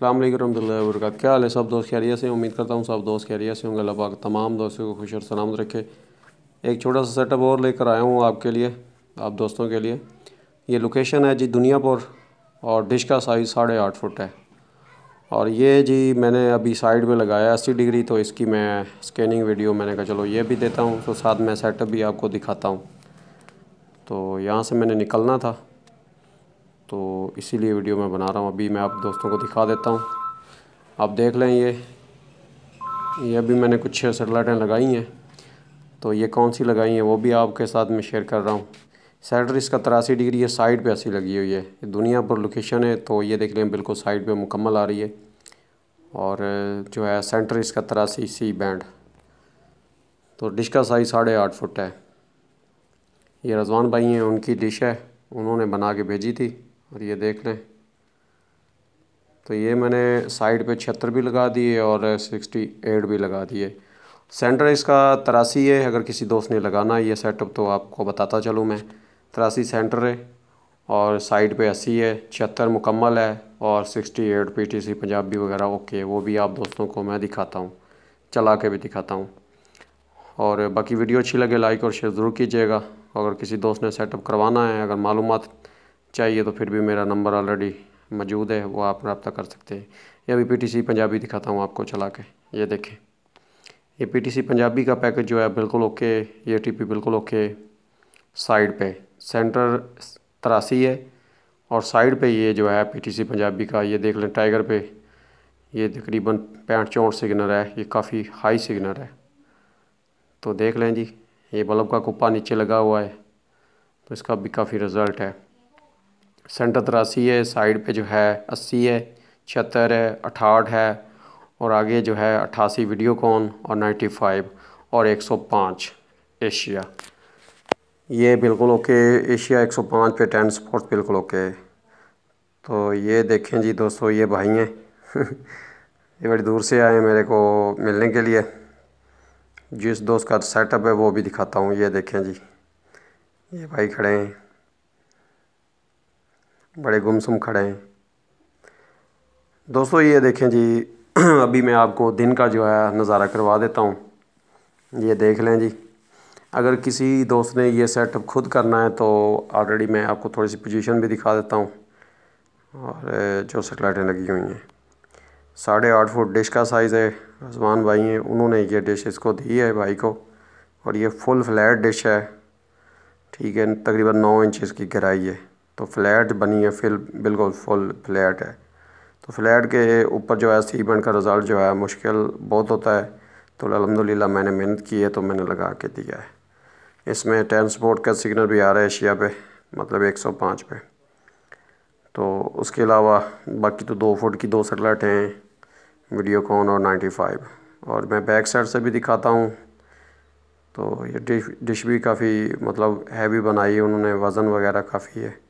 अल्लाम वरक क्या हाल है सब दोस्त खैरियत से उम्मीद करता हूँ सब दोस्त खैरियत से होंगे अल्लाह पाक तमाम दोस्तों को खुश और सलामत रखे एक छोटा सा सेटअप और लेकर आया हूँ आपके लिए आप दोस्तों के लिए ये लोकेशन है जी दुनियापुर और डिश का साइज़ साढ़े आठ फुट है और ये जी मैंने अभी साइड में लगाया अस्सी डिग्री तो इसकी मैं स्कैनिंग वीडियो मैंने कहा चलो ये भी देता हूँ तो साथ में सेटअप भी आपको दिखाता हूँ तो यहाँ से मैंने निकलना था तो इसीलिए वीडियो मैं बना रहा हूँ अभी मैं आप दोस्तों को दिखा देता हूँ आप देख लें ये ये अभी मैंने कुछ छः सेटेलाइटें लगाई हैं तो ये कौन सी लगाई हैं वो भी आपके साथ मैं शेयर कर रहा हूँ सेटर इसका तिरासी डिग्री है साइड पे ऐसी लगी हुई है दुनिया पर लोकेशन है तो ये देख लें बिल्कुल साइड पे मुकम्मल आ रही है और जो है सेंटर इसका तिरासी सी बैंड तो डिश का साइज़ साढ़े आठ फुट है ये रजवान भाई हैं उनकी डिश है उन्होंने बना के भेजी थी और ये देख लें तो ये मैंने साइड पे छिहत्तर भी लगा दिए और सिक्सटी एट भी लगा दिए सेंटर इसका तरासी है अगर किसी दोस्त ने लगाना है ये सेटअप तो आपको बताता चलूँ मैं तरासी सेंटर है और साइड पे अस्सी है छिहत्तर मुकम्मल है और sixty eight P T C Punjabi वगैरह ओके वो भी आप दोस्तों को मैं दिखाता हूँ चला के भी दिखाता हूँ और बाकी वीडियो अच्छी लगे लाइक और शेयर ज़रूर कीजिएगा अगर किसी दोस्त ने सेटअप करवाना है अगर मालूम चाहिए तो फिर भी मेरा नंबर ऑलरेडी मौजूद है वो आप रबता कर सकते हैं ये अभी पी पंजाबी दिखाता हूँ आपको चला के ये देखें ये पी पंजाबी का पैकेज जो है बिल्कुल ओके ये टी बिल्कुल ओके साइड पे सेंटर तरासी है और साइड पे ये जो है पीटीसी पंजाबी का ये देख लें टाइगर पे ये तकरीबन पैंठ चौंठ सिग्नल है ये काफ़ी हाई सिग्नल है तो देख लें जी ये बल्ब का कुप्पा नीचे लगा हुआ है तो इसका भी काफ़ी रिज़ल्ट है सेंटर तिरासी है साइड पे जो है अस्सी है छिहत्तर है अठाठ है और आगे जो है अट्ठासी वीडियोकॉन और नाइन्टी फाइव और एक सौ पाँच एशिया ये बिल्कुल ओके एशिया एक सौ पाँच पे टेन स्पोर्ट्स बिल्कुल ओके तो ये देखें जी दोस्तों ये भाई हैं ये बड़ी दूर से आए मेरे को मिलने के लिए जिस दोस्त का सेटअप है वो भी दिखाता हूँ ये देखें जी ये भाई खड़े हैं बड़े गुमसुम खड़े हैं दोस्तों ये देखें जी अभी मैं आपको दिन का जो है नज़ारा करवा देता हूँ ये देख लें जी अगर किसी दोस्त ने ये सेटअप खुद करना है तो ऑलरेडी मैं आपको थोड़ी सी पोजीशन भी दिखा देता हूँ और जो सेटेलाइटें लगी हुई हैं साढ़े आठ फुट डिश का साइज़ है रजमान भाई हैं उन्होंने ये डिश इसको दी है भाई को और ये फुल फ्लैट डिश है ठीक है तकरीबन नौ इंच इसकी गहराई है तो फ्लैट बनी है फिल बिल्कुल फुल फ्लैट है तो फ्लैट के ऊपर जो है सीमेंट का रिज़ल्ट जो है मुश्किल बहुत होता है तो अलहमदिल्ला मैंने मेहनत की है तो मैंने लगा के दिया है इसमें ट्रांसपोर्ट का सिग्नल भी आ रहा है एशिया पे मतलब 105 पे तो उसके अलावा बाकी तो दो फुट की दो सटलाइट हैं वीडियो कॉन और 95 और मैं बैक साइड से भी दिखाता हूँ तो ये डिश डिश भी काफ़ी मतलब हैवी बनाई है उन्होंने वज़न वगैरह काफ़ी है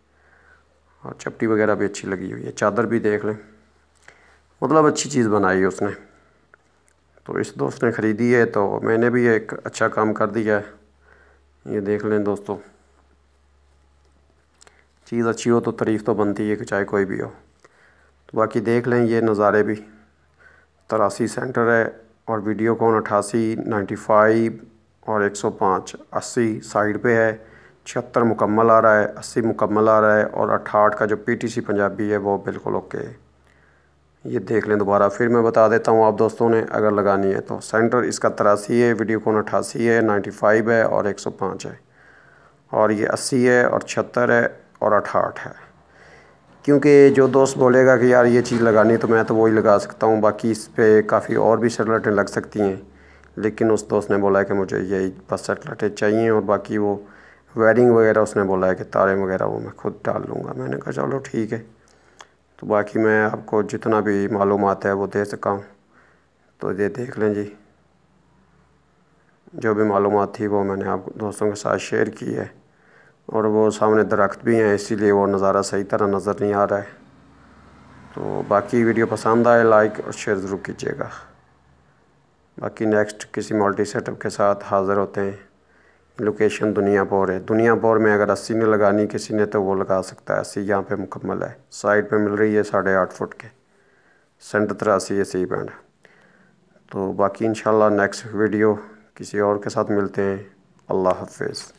और चपटी वगैरह भी अच्छी लगी हुई है चादर भी देख लें मतलब अच्छी चीज़ बनाई है उसने तो इस दोस्त ने ख़रीदी है तो मैंने भी एक अच्छा काम कर दिया है ये देख लें दोस्तों चीज़ अच्छी हो तो तारीफ़ तो बनती है कि चाहे कोई भी हो तो बाकी देख लें ये नज़ारे भी तरासी सेंटर है और वीडियो कौन अठासी नाइन्टी फाइव और एक सौ पाँच अस्सी साइड पे है छिहत्तर मुकम्मल आ रहा है अस्सी मुकम्मल आ रहा है और अट्ठाठ का जो पीटीसी पंजाबी है वो बिल्कुल ओके है ये देख लें दोबारा फिर मैं बता देता हूँ आप दोस्तों ने अगर लगानी है तो सेंटर इसका तिरासी है कौन अठासी है नाइन्टी फाइव है और एक सौ पाँच है और ये अस्सी है और छिहत्तर है और अट्ठाठ है क्योंकि जो दोस्त बोलेगा कि यार ये चीज़ लगानी तो मैं तो वही लगा सकता हूँ बाकी इस पर काफ़ी और भी सेटलाइटें लग सकती हैं लेकिन उस दोस्त ने बोला कि मुझे यही बस सेटलाइटें चाहिए और बाकी वो वायरिंग वगैरह उसने बोला है कि तारे वगैरह वो मैं खुद डाल लूँगा मैंने कहा चलो ठीक है तो बाकी मैं आपको जितना भी मालूम आता है वो दे सका हूँ तो ये देख लें जी जो भी मालूम थी वो मैंने आप दोस्तों के साथ शेयर की है और वो सामने दरख्त भी हैं इसीलिए वो नज़ारा सही तरह नज़र नहीं आ रहा है तो बाकी वीडियो पसंद आए लाइक और शेयर ज़रूर कीजिएगा बाकी नेक्स्ट किसी मल्टी सेटअप के साथ हाजिर होते हैं लोकेशन दुनिया भर है दुनिया भर में अगर अस्सी ने लगानी किसी ने तो वो लगा सकता है अस्सी यहाँ पे मुकम्मल है साइड पे मिल रही है साढ़े आठ फुट के सेंटर तिरासी ए सी बैंड तो बाकी इन नेक्स्ट वीडियो किसी और के साथ मिलते हैं अल्लाह हाफिज़